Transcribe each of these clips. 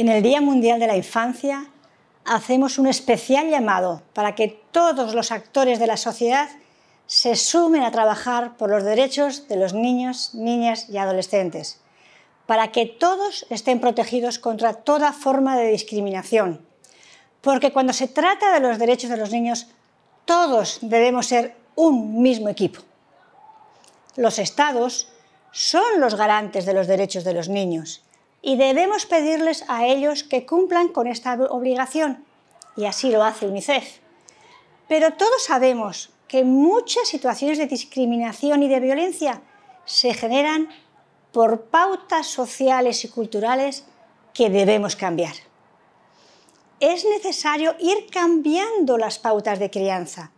en el Día Mundial de la Infancia, hacemos un especial llamado para que todos los actores de la sociedad se sumen a trabajar por los derechos de los niños, niñas y adolescentes, para que todos estén protegidos contra toda forma de discriminación. Porque cuando se trata de los derechos de los niños, todos debemos ser un mismo equipo. Los estados son los garantes de los derechos de los niños y debemos pedirles a ellos que cumplan con esta obligación, y así lo hace UNICEF. Pero todos sabemos que muchas situaciones de discriminación y de violencia se generan por pautas sociales y culturales que debemos cambiar. Es necesario ir cambiando las pautas de crianza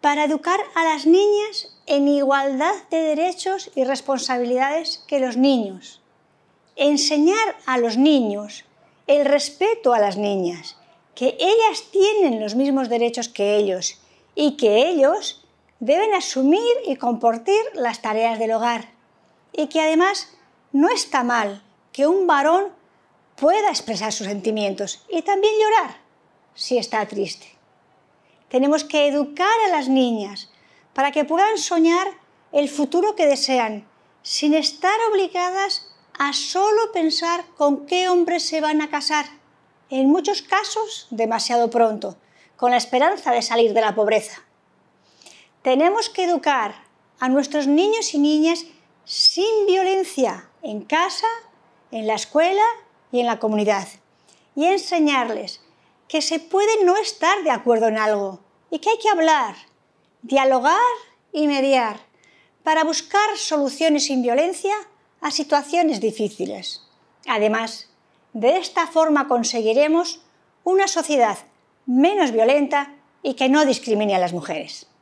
para educar a las niñas en igualdad de derechos y responsabilidades que los niños enseñar a los niños el respeto a las niñas, que ellas tienen los mismos derechos que ellos y que ellos deben asumir y compartir las tareas del hogar. Y que además no está mal que un varón pueda expresar sus sentimientos y también llorar si está triste. Tenemos que educar a las niñas para que puedan soñar el futuro que desean sin estar obligadas a solo pensar con qué hombres se van a casar, en muchos casos demasiado pronto, con la esperanza de salir de la pobreza. Tenemos que educar a nuestros niños y niñas sin violencia en casa, en la escuela y en la comunidad, y enseñarles que se puede no estar de acuerdo en algo y que hay que hablar, dialogar y mediar para buscar soluciones sin violencia a situaciones difíciles. Además, de esta forma conseguiremos una sociedad menos violenta y que no discrimine a las mujeres.